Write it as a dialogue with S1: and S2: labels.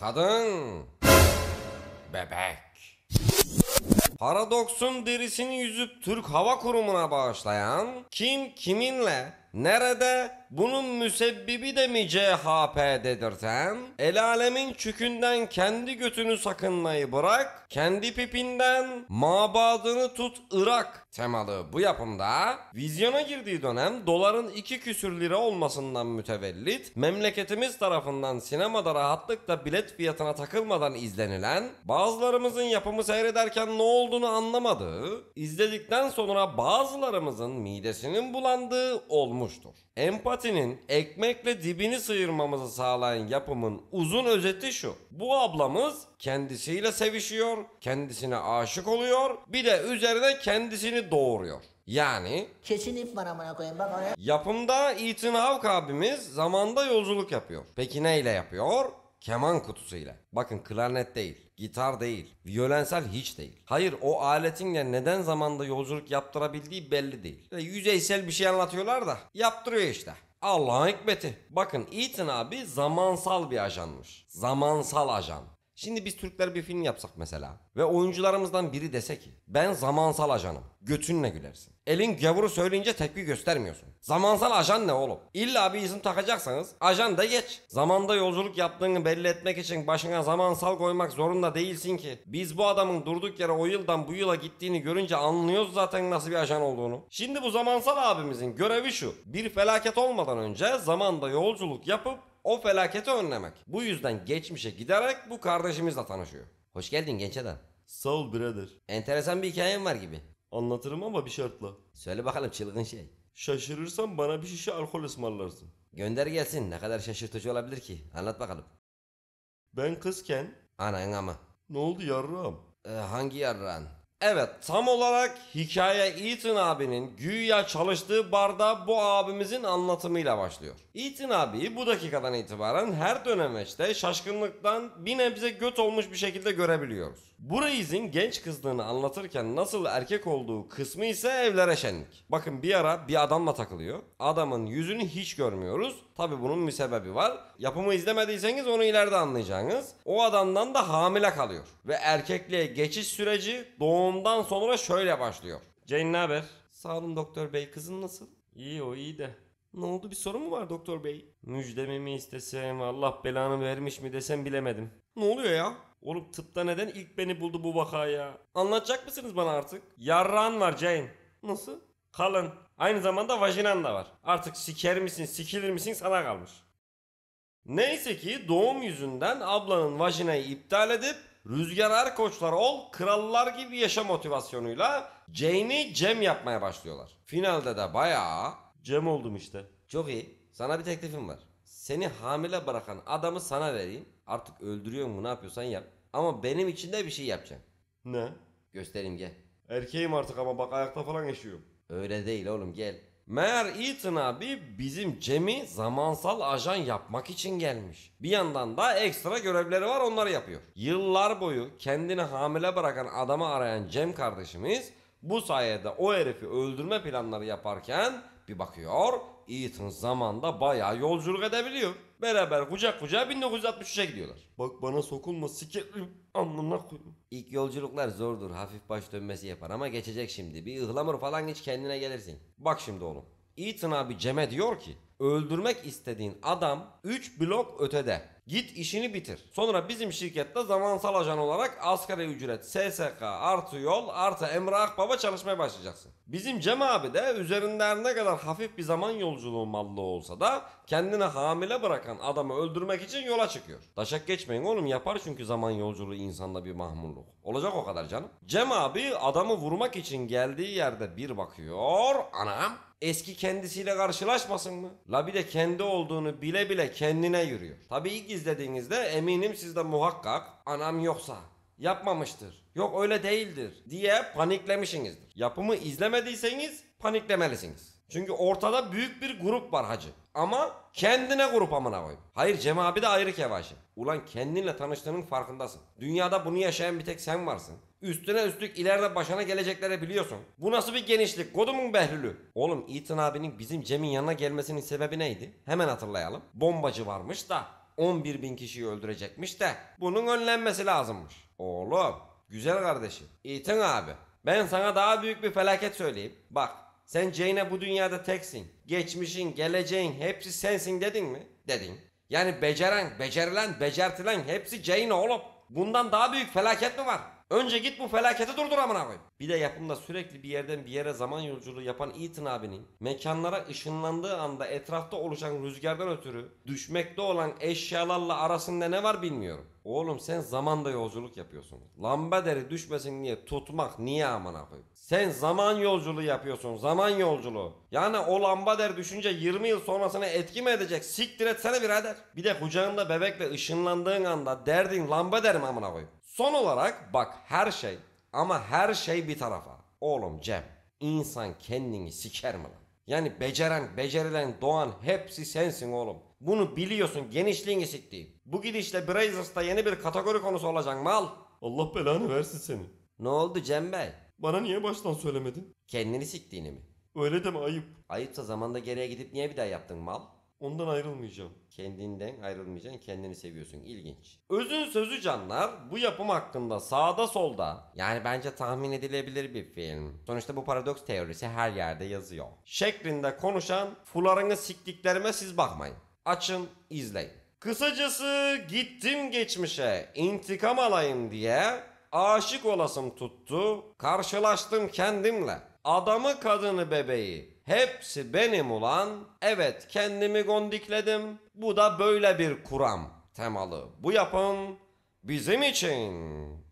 S1: kadın, bebek. Paradoksun derisini yüzüp Türk Hava Kurumu'na bağışlayan Kim Kiminle Nerede? Bunun müsebbibi de mi CHP'dedirten? El alemin çükünden kendi götünü sakınmayı bırak, kendi pipinden mabadını tut Irak temalı bu yapımda vizyona girdiği dönem doların iki küsür lira olmasından mütevellit memleketimiz tarafından sinemada rahatlıkla bilet fiyatına takılmadan izlenilen bazılarımızın yapımı seyrederken ne olduğunu anlamadığı izledikten sonra bazılarımızın midesinin bulandığı olmuş sunmuştur. Empatinin ekmekle dibini sıyırmamızı sağlayan yapımın uzun özeti şu. Bu ablamız kendisiyle sevişiyor, kendisine aşık oluyor, bir de üzerine kendisini doğuruyor. Yani kesin ip var amına koyayım bak oraya. Yapımda Ethan Hawke abimiz zamanda yolculuk yapıyor. Peki neyle yapıyor? keman kutusuyla. Bakın klarnet değil, gitar değil, violensel hiç değil. Hayır o aletinle neden zamanda yolculuk yaptırabildiği belli değil. Yani yüzeysel bir şey anlatıyorlar da yaptırıyor işte. Allah'ın hikmeti. Bakın Ethan abi zamansal bir ajanmış. Zamansal ajan. Şimdi biz Türkler bir film yapsak mesela ve oyuncularımızdan biri dese ki ben zamansal ajanım. Götünle gülersin. Elin gavuru söyleyince tepki göstermiyorsun. Zamansal ajan ne oğlum? İlla bir isim takacaksanız ajan da geç. Zamanda yolculuk yaptığını belli etmek için başına zamansal koymak zorunda değilsin ki. Biz bu adamın durduk yere o yıldan bu yıla gittiğini görünce anlıyoruz zaten nasıl bir ajan olduğunu. Şimdi bu zamansal abimizin görevi şu. Bir felaket olmadan önce zamanda yolculuk yapıp o felaketi önlemek. Bu yüzden geçmişe giderek bu kardeşimizle tanışıyor. Hoş geldin genç adam. Sağ ol birader. Enteresan bir hikayem var gibi. Anlatırım ama bir şartla. Söyle bakalım çılgın şey. Şaşırırsan bana bir şişe alkol ısmarlarsın. Gönder gelsin ne kadar şaşırtıcı olabilir ki. Anlat bakalım. Ben kızken... Anan ama. Ne oldu yarrağım? Ee, hangi yarrağın? Evet tam olarak hikaye Ethan abinin güya çalıştığı barda bu abimizin anlatımıyla başlıyor. Ethan abiyi bu dakikadan itibaren her dönemeçte şaşkınlıktan bir nebze göt olmuş bir şekilde görebiliyoruz. Bu reisin genç kızlığını anlatırken nasıl erkek olduğu kısmı ise evlere şenlik. Bakın bir ara bir adamla takılıyor. Adamın yüzünü hiç görmüyoruz. Tabi bunun bir sebebi var. Yapımı izlemediyseniz onu ileride anlayacaksınız. O adamdan da hamile kalıyor. Ve erkekliğe geçiş süreci doğum ondan sonra şöyle başlıyor. Jane ne haber? Sağ olun doktor bey kızın nasıl? İyi o iyi de. Ne oldu bir sorun mu var doktor bey? Müjdemi mi istesem Allah belanı vermiş mi desem bilemedim. Ne oluyor ya? Oğlum tıpta neden ilk beni buldu bu vakaya? ya? Anlatacak mısınız bana artık? Yarran var Jane. Nasıl? Kalın. Aynı zamanda vajinan da var. Artık siker misin sikilir misin sana kalmış. Neyse ki doğum yüzünden ablanın vajinayı iptal edip Rüzgar koçlar ol krallar gibi yaşa motivasyonuyla Jane'i Cem yapmaya başlıyorlar. Finalde de bayağı Cem oldum işte. Çok iyi. Sana bir teklifim var. Seni hamile bırakan adamı sana vereyim. Artık öldürüyor mu ne yapıyorsan yap. Ama benim için de bir şey yapacaksın. Ne? Göstereyim gel. Erkeğim artık ama bak ayakta falan yaşıyorum. Öyle değil oğlum gel. Meğer Ethan abi bizim Cem'i zamansal ajan yapmak için gelmiş. Bir yandan da ekstra görevleri var onları yapıyor. Yıllar boyu kendini hamile bırakan adamı arayan Cem kardeşimiz bu sayede o herifi öldürme planları yaparken bir bakıyor Ethan zamanda bayağı yolculuk edebiliyor. Beraber kucak kucağa 1963'e gidiyorlar. Bak bana sokulma sike... Anlamına koyayım. İlk yolculuklar zordur. Hafif baş dönmesi yapar ama geçecek şimdi. Bir ıhlamur falan hiç kendine gelirsin. Bak şimdi oğlum. Ethan abi Cem'e diyor ki öldürmek istediğin adam 3 blok ötede. Git işini bitir. Sonra bizim şirkette zamansal ajan olarak asgari ücret, SSK, artı yol, artı Emre Akbaba çalışmaya başlayacaksın. Bizim Cem abi de üzerinden ne kadar hafif bir zaman yolculuğu mallı olsa da kendini hamile bırakan adamı öldürmek için yola çıkıyor. Taşak geçmeyin oğlum yapar çünkü zaman yolculuğu insanda bir mahmurluk. Olacak o kadar canım. Cem abi adamı vurmak için geldiği yerde bir bakıyor. Anam eski kendisiyle karşılaşmasın mı? La bir de kendi olduğunu bile bile kendine yürüyor. Tabii ilk izlediğinizde eminim siz de muhakkak anam yoksa yapmamıştır. Yok öyle değildir diye paniklemişsinizdir. Yapımı izlemediyseniz paniklemelisiniz. Çünkü ortada büyük bir grup var hacı. Ama kendine grup amına koyayım. Hayır Cem abi de ayrı kevaşı. Ulan kendinle tanıştığının farkındasın. Dünyada bunu yaşayan bir tek sen varsın. Üstüne üstlük ileride başına gelecekleri biliyorsun. Bu nasıl bir genişlik? Kodumun behlülü. Oğlum Ethan abinin bizim Cem'in yanına gelmesinin sebebi neydi? Hemen hatırlayalım. Bombacı varmış da 11 bin kişiyi öldürecekmiş de bunun önlenmesi lazımmış. Oğlum güzel kardeşim Ethan abi ben sana daha büyük bir felaket söyleyeyim. Bak sen Jane'e bu dünyada teksin. Geçmişin, geleceğin hepsi sensin dedin mi? Dedin. Yani beceren, becerilen, becertilen hepsi Jane oğlum. Bundan daha büyük felaket mi var? Önce git bu felaketi durdur amına koyayım. Bir de yapımda sürekli bir yerden bir yere zaman yolculuğu yapan Ethan abinin mekanlara ışınlandığı anda etrafta oluşan rüzgardan ötürü düşmekte olan eşyalarla arasında ne var bilmiyorum. Oğlum sen zamanda yolculuk yapıyorsun. Lambaderi düşmesin diye tutmak niye amına koyayım? Sen zaman yolculuğu yapıyorsun. Zaman yolculuğu. Yani o lambader düşünce 20 yıl sonrasına etki mi edecek? Siktir etsene birader. Bir de kucağında bebekle ışınlandığın anda derdin lambader mi amına koyayım? Son olarak bak her şey ama her şey bir tarafa. Oğlum Cem insan kendini siker mi lan? Yani beceren, becerilen, doğan hepsi sensin oğlum. Bunu biliyorsun genişliğini siktiğin. Bu gidişle Brazzers'ta yeni bir kategori konusu olacak mal. Allah belanı versin seni. Ne oldu Cem Bey? Bana niye baştan söylemedin? Kendini siktiğini mi? Öyle deme ayıp. Ayıpsa zamanda geriye gidip niye bir daha yaptın mal? Ondan ayrılmayacağım. Kendinden ayrılmayacaksın, kendini seviyorsun. İlginç. Özün sözü canlar bu yapım hakkında sağda solda yani bence tahmin edilebilir bir film. Sonuçta bu paradoks teorisi her yerde yazıyor. Şeklinde konuşan fularını siktiklerime siz bakmayın. Açın, izleyin. Kısacası gittim geçmişe intikam alayım diye aşık olasım tuttu. Karşılaştım kendimle adamı kadını bebeği hepsi benim ulan. Evet kendimi gondikledim. Bu da böyle bir kuram temalı. Bu yapın bizim için.